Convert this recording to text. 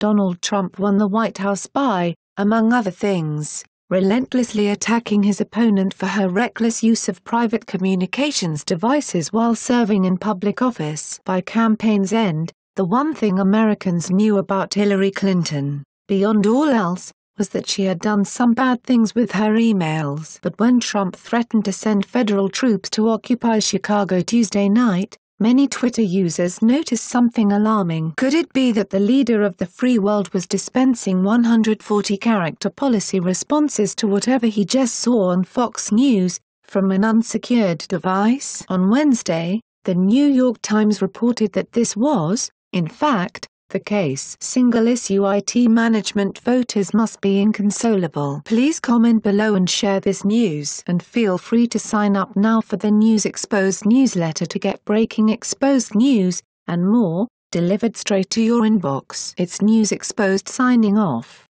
Donald Trump won the White House by, among other things, relentlessly attacking his opponent for her reckless use of private communications devices while serving in public office. By campaign's end, the one thing Americans knew about Hillary Clinton, beyond all else, was that she had done some bad things with her emails. But when Trump threatened to send federal troops to occupy Chicago Tuesday night, many Twitter users noticed something alarming. Could it be that the leader of the free world was dispensing 140-character policy responses to whatever he just saw on Fox News, from an unsecured device? On Wednesday, the New York Times reported that this was, in fact, the case single issue IT management voters must be inconsolable. Please comment below and share this news and feel free to sign up now for the News Exposed newsletter to get breaking exposed news and more delivered straight to your inbox. It's News Exposed signing off.